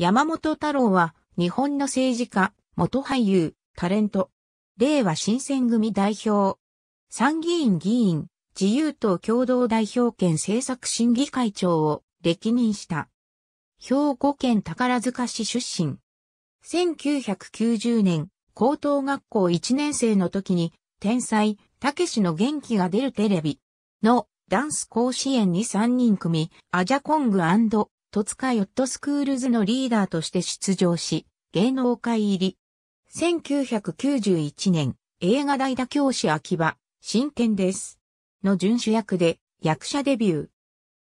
山本太郎は、日本の政治家、元俳優、タレント、令和新選組代表、参議院議員、自由党共同代表権政策審議会長を歴任した。兵庫県宝塚市出身。1990年、高等学校1年生の時に、天才、たけしの元気が出るテレビのダンス甲子園に3人組、アジャコング戸塚ヨットスクールズのリーダーとして出場し、芸能界入り。1991年、映画代打教師秋葉、真剣です。の準主役で、役者デビュー。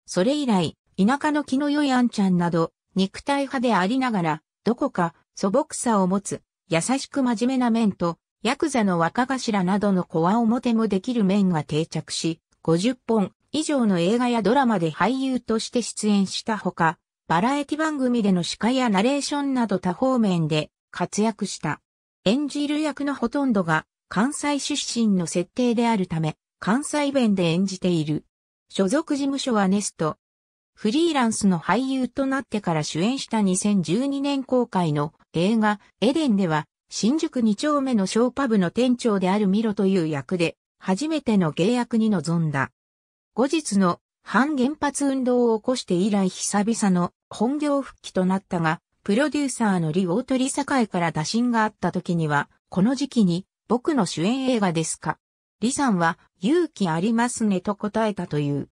それ以来、田舎の気の良いあんちゃんなど、肉体派でありながら、どこか素朴さを持つ、優しく真面目な面と、ヤクザの若頭などのコア表もできる面が定着し、50本、以上の映画やドラマで俳優として出演したほか、バラエティ番組での司会やナレーションなど多方面で活躍した。演じる役のほとんどが関西出身の設定であるため、関西弁で演じている。所属事務所はネスト。フリーランスの俳優となってから主演した2012年公開の映画エデンでは新宿2丁目のショーパブの店長であるミロという役で初めての契約に臨んだ。後日の反原発運動を起こして以来久々の本業復帰となったが、プロデューサーのリオートリ堺から打診があった時には、この時期に僕の主演映画ですか。リさんは勇気ありますねと答えたという。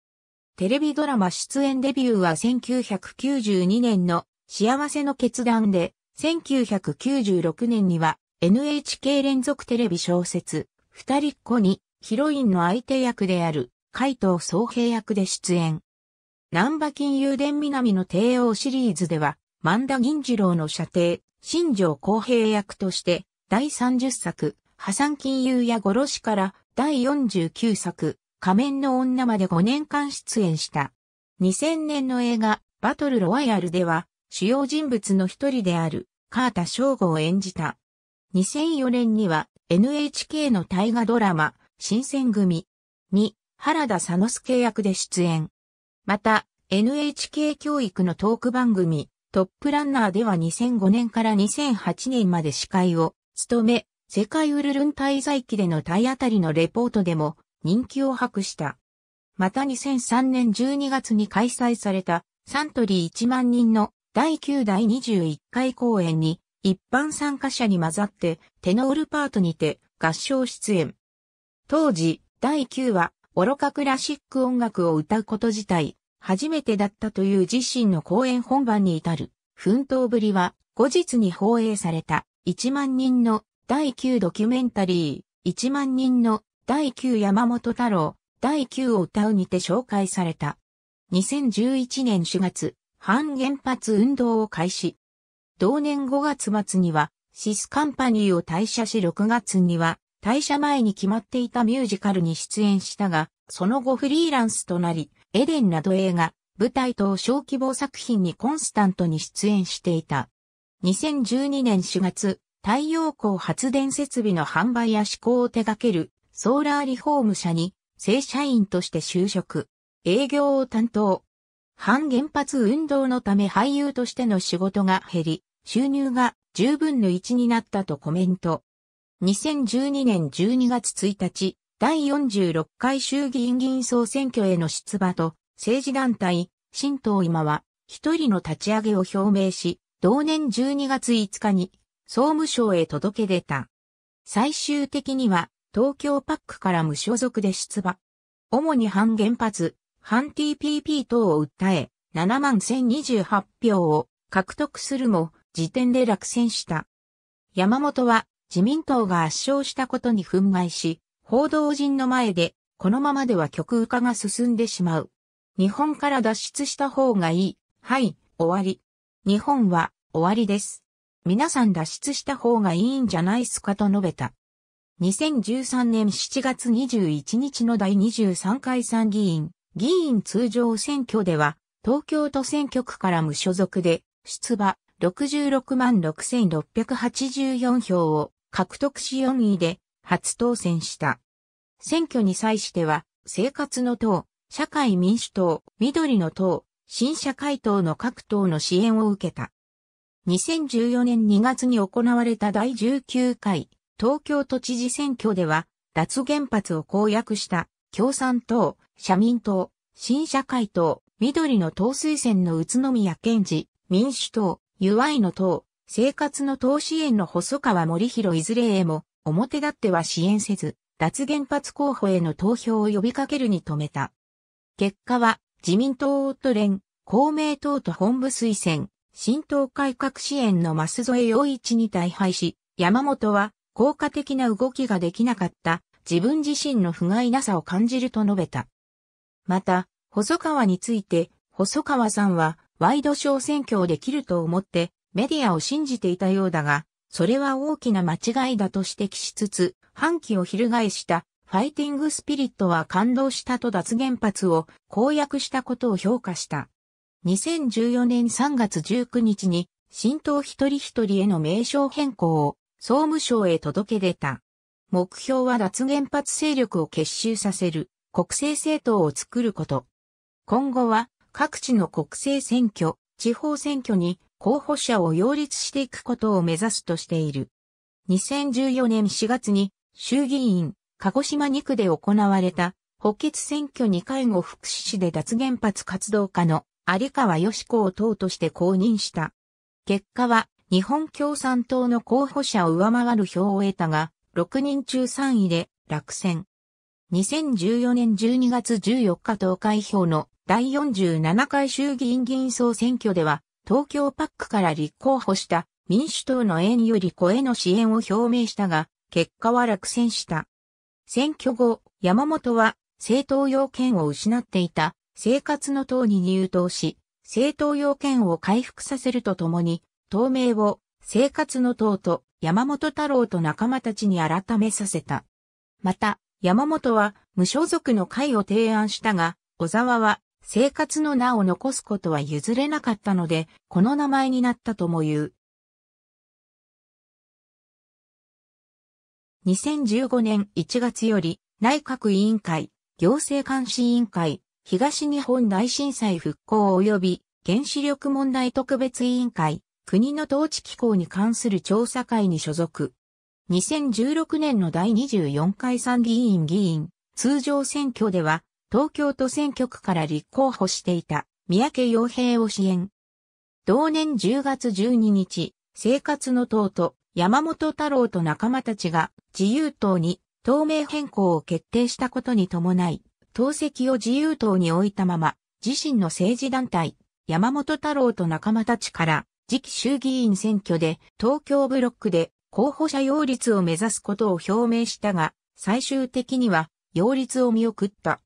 テレビドラマ出演デビューは1992年の幸せの決断で、1996年には NHK 連続テレビ小説、二人っ子にヒロインの相手役である海藤総平役で出演。南波金融伝南の帝王シリーズでは、万田銀次郎の射程、新庄公平役として、第30作、破産金融や殺しから、第49作、仮面の女まで5年間出演した。2000年の映画、バトルロワイヤルでは、主要人物の一人である、カータ翔吾を演じた。2004年には、NHK の大河ドラマ、新選組に原田佐之助役で出演。また、NHK 教育のトーク番組、トップランナーでは2005年から2008年まで司会を務め、世界ウルルン滞在期での体当たりのレポートでも人気を博した。また2003年12月に開催されたサントリー1万人の第9第21回公演に一般参加者に混ざってテノールパートにて合唱出演。当時第9話愚かクラシック音楽を歌うこと自体、初めてだったという自身の公演本番に至る、奮闘ぶりは、後日に放映された、1万人の第9ドキュメンタリー、1万人の第9山本太郎、第9を歌うにて紹介された。2011年4月、反原発運動を開始。同年5月末には、シスカンパニーを退社し6月には、退社前に決まっていたミュージカルに出演したが、その後フリーランスとなり、エデンなど映画、舞台等小規模作品にコンスタントに出演していた。2012年4月、太陽光発電設備の販売や施行を手掛けるソーラーリフォーム社に正社員として就職、営業を担当。反原発運動のため俳優としての仕事が減り、収入が十分の一になったとコメント。2012年12月1日、第46回衆議院議員総選挙への出馬と、政治団体、新党今は、一人の立ち上げを表明し、同年12月5日に、総務省へ届け出た。最終的には、東京パックから無所属で出馬。主に反原発、反 TPP 等を訴え、7万1028票を獲得するも、時点で落選した。山本は自民党が圧勝したことに憤慨し、報道陣の前で、このままでは極右化が進んでしまう。日本から脱出した方がいい。はい、終わり。日本は終わりです。皆さん脱出した方がいいんじゃないすかと述べた。2013年7月21日の第23回参議院、議員通常選挙では、東京都選挙区から無所属で、出馬66万6684票を獲得し4位で初当選した。選挙に際しては、生活の党、社会民主党、緑の党、新社会党の各党の支援を受けた。2014年2月に行われた第19回東京都知事選挙では、脱原発を公約した共産党、社民党、新社会党、緑の党推薦の宇都宮健治、民主党、湯合の党、生活の投資園の細川森弘いずれへも、表立っては支援せず、脱原発候補への投票を呼びかけるに止めた。結果は、自民党と連、公明党と本部推薦、新党改革支援の舛添洋一に大敗し、山本は効果的な動きができなかった自分自身の不甲斐なさを感じると述べた。また、細川について、細川さんはワイドショー選挙をできると思ってメディアを信じていたようだが、それは大きな間違いだと指摘しつつ、反旗を翻したファイティングスピリットは感動したと脱原発を公約したことを評価した。2014年3月19日に新党一人一人への名称変更を総務省へ届け出た。目標は脱原発勢力を結集させる国政政党を作ること。今後は各地の国政選挙、地方選挙に候補者を擁立していくことを目指すとしている。2014年4月に衆議院鹿児島2区で行われた補欠選挙に介護福祉士で脱原発活動家の有川義子を党として公認した。結果は日本共産党の候補者を上回る票を得たが、6人中3位で落選。2014年12月14日投開票の第47回衆議院議員総選挙では東京パックから立候補した民主党の縁より子への支援を表明したが、結果は落選した。選挙後、山本は政党要件を失っていた生活の党に入党し、政党要件を回復させるとともに、党名を生活の党と山本太郎と仲間たちに改めさせた。また、山本は無所属の会を提案したが、小沢は生活の名を残すことは譲れなかったので、この名前になったとも言う。2015年1月より、内閣委員会、行政監視委員会、東日本大震災復興及び原子力問題特別委員会、国の統治機構に関する調査会に所属。2016年の第24回参議院議員、通常選挙では東京都選挙区から立候補していた三宅洋平を支援。同年10月12日、生活の党と山本太郎と仲間たちが自由党に党名変更を決定したことに伴い、党籍を自由党に置いたまま、自身の政治団体、山本太郎と仲間たちから、次期衆議院選挙で東京ブロックで候補者擁立を目指すことを表明したが、最終的には擁立を見送った。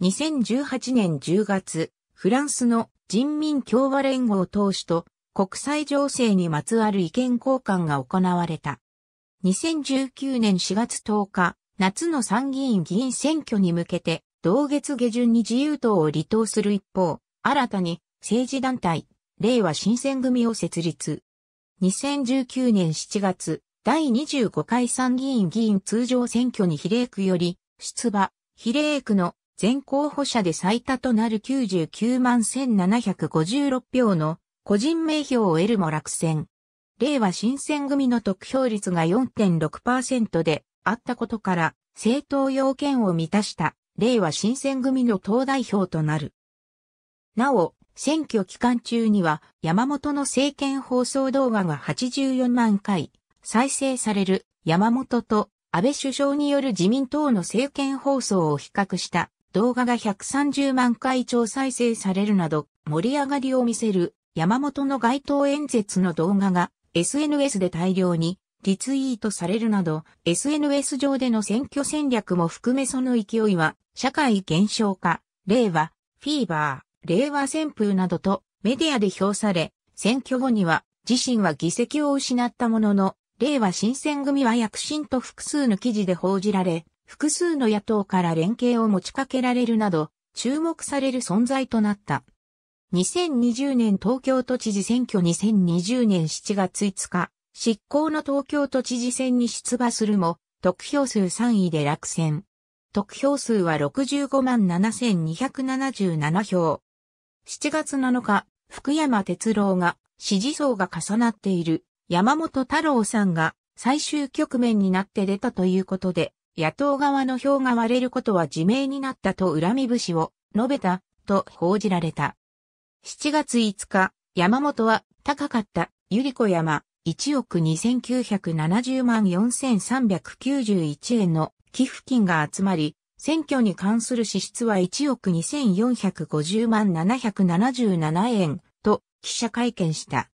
2018年10月、フランスの人民共和連合党首と国際情勢にまつわる意見交換が行われた。2019年4月10日、夏の参議院議員選挙に向けて、同月下旬に自由党を離党する一方、新たに政治団体、令和新選組を設立。2019年7月、第25回参議院議員通常選挙に比例区より、出馬、比例区の全候補者で最多となる99万1756票の個人名票を得るも落選。令和新選組の得票率が4.6%であったことから、政党要件を満たした令和新選組の党代表となる。なお、選挙期間中には山本の政権放送動画が84万回再生される山本と安倍首相による自民党の政権放送を比較した動画が130万回超再生されるなど盛り上がりを見せる山本の街頭演説の動画が SNS で大量にリツイートされるなど SNS 上での選挙戦略も含めその勢いは社会現象化、令和、フィーバー、令和旋風などとメディアで評され、選挙後には自身は議席を失ったものの、令和新選組は躍進と複数の記事で報じられ、複数の野党から連携を持ちかけられるなど、注目される存在となった。2020年東京都知事選挙2020年7月5日、執行の東京都知事選に出馬するも、得票数3位で落選。得票数は65万7277票。7月7日、福山哲郎が支持層が重なっている山本太郎さんが最終局面になって出たということで、野党側の票が割れることは自明になったと恨み節を述べたと報じられた。7月5日、山本は高かった百合子山1億2970万4391円の寄付金が集まり、選挙に関する支出は1億2450万777円と記者会見した。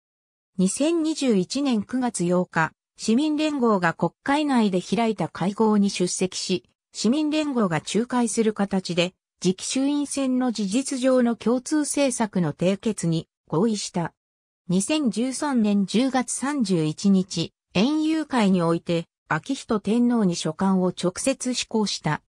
2021年9月8日、市民連合が国会内で開いた会合に出席し、市民連合が仲介する形で、次期衆院選の事実上の共通政策の締結に合意した。2013年10月31日、園遊会において、秋人天皇に書簡を直接施行した。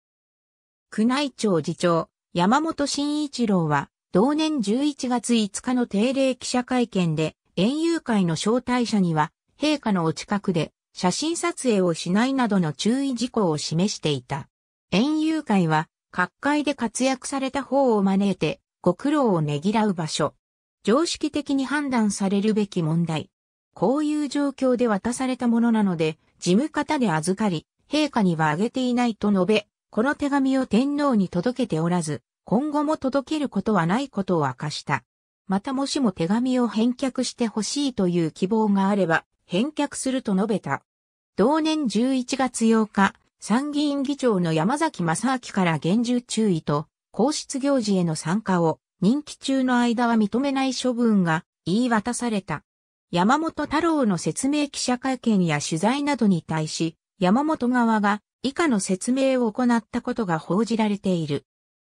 宮内庁次長、山本慎一郎は、同年11月5日の定例記者会見で、園遊会の招待者には、陛下のお近くで写真撮影をしないなどの注意事項を示していた。園遊会は、各界で活躍された方を招いて、ご苦労をねぎらう場所。常識的に判断されるべき問題。こういう状況で渡されたものなので、事務方で預かり、陛下にはあげていないと述べ、この手紙を天皇に届けておらず、今後も届けることはないことを明かした。またもしも手紙を返却してほしいという希望があれば、返却すると述べた。同年11月8日、参議院議長の山崎正明から厳重注意と、皇室行事への参加を任期中の間は認めない処分が言い渡された。山本太郎の説明記者会見や取材などに対し、山本側が以下の説明を行ったことが報じられている。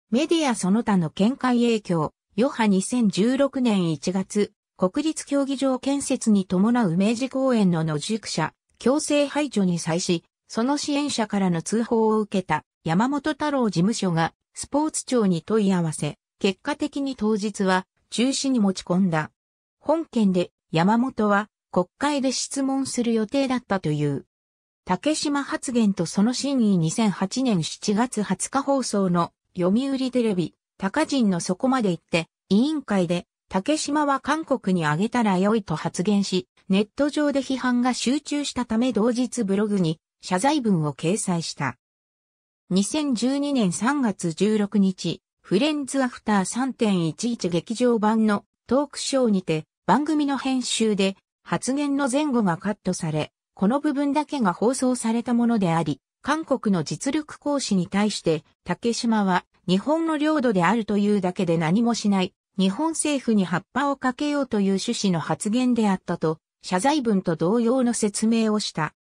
メディアその他の見解影響、余波2016年1月、国立競技場建設に伴う明治公園の野宿者、強制排除に際し、その支援者からの通報を受けた山本太郎事務所がスポーツ庁に問い合わせ、結果的に当日は中止に持ち込んだ。本件で山本は国会で質問する予定だったという。竹島発言とその真意2008年7月20日放送の読売テレビ、高人のそこまで行って委員会で竹島は韓国にあげたら良いと発言し、ネット上で批判が集中したため同日ブログに謝罪文を掲載した。2012年3月16日、フレンズアフター3.11劇場版のトークショーにて番組の編集で発言の前後がカットされ、この部分だけが放送されたものであり、韓国の実力行使に対して竹島は日本の領土であるというだけで何もしない日本政府に葉っぱをかけようという趣旨の発言であったと、謝罪文と同様の説明をした。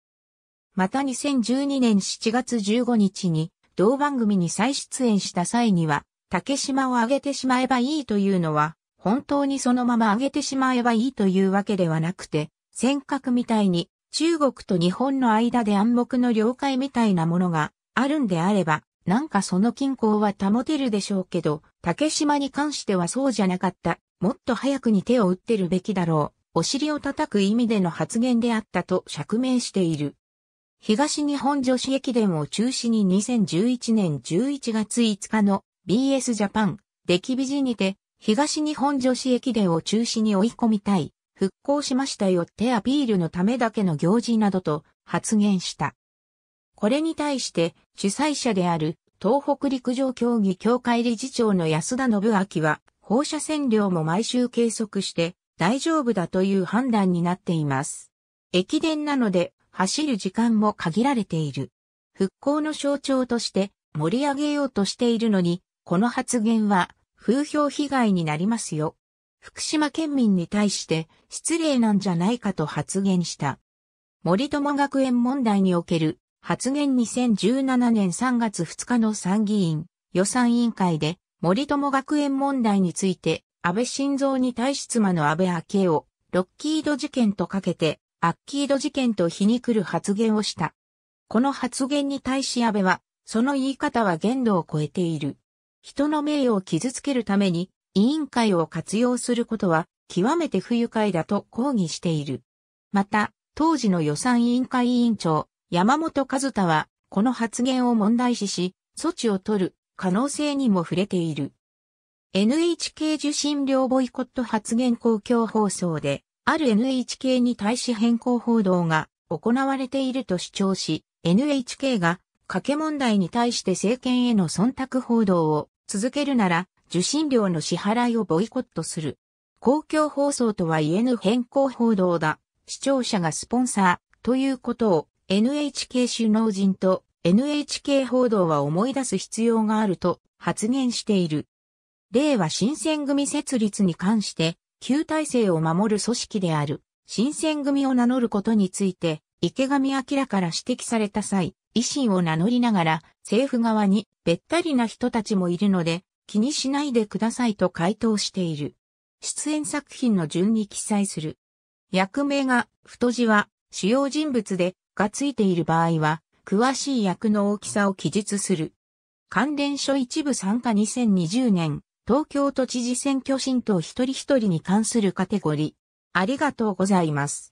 また2012年7月15日に、同番組に再出演した際には、竹島を上げてしまえばいいというのは、本当にそのまま上げてしまえばいいというわけではなくて、尖閣みたいに中国と日本の間で暗黙の了解みたいなものがあるんであれば、なんかその均衡は保てるでしょうけど、竹島に関してはそうじゃなかった。もっと早くに手を打ってるべきだろう。お尻を叩く意味での発言であったと釈明している。東日本女子駅伝を中止に2011年11月5日の BS ジャパン、デキビジにて、東日本女子駅伝を中止に追い込みたい、復興しましたよってアピールのためだけの行事などと発言した。これに対して主催者である東北陸上競技協会理事長の安田信明は、放射線量も毎週計測して大丈夫だという判断になっています。駅伝なので走る時間も限られている。復興の象徴として盛り上げようとしているのに、この発言は風評被害になりますよ。福島県民に対して失礼なんじゃないかと発言した。森友学園問題における発言2017年3月2日の参議院予算委員会で森友学園問題について安倍晋三に対し妻の安倍昭恵をロッキード事件とかけてアッキード事件と皮肉る発言をした。この発言に対し安倍はその言い方は限度を超えている。人の名誉を傷つけるために委員会を活用することは極めて不愉快だと抗議している。また、当時の予算委員会委員長、山本和太は、この発言を問題視し、措置を取る可能性にも触れている。NHK 受信料ボイコット発言公共放送で、ある NHK に対し変更報道が行われていると主張し、NHK が賭け問題に対して政権への忖度報道を続けるなら、受信料の支払いをボイコットする。公共放送とは言えぬ変更報道だ。視聴者がスポンサーということを NHK 首脳陣と NHK 報道は思い出す必要があると発言している。令和新選組設立に関して、旧体制を守る組織である、新選組を名乗ることについて、池上彰から指摘された際、維新を名乗りながら、政府側にべったりな人たちもいるので、気にしないでくださいと回答している。出演作品の順に記載する。役名が、太字は、主要人物で、がついている場合は、詳しい役の大きさを記述する。関連書一部参加2020年、東京都知事選挙新党一人一人に関するカテゴリー。ありがとうございます。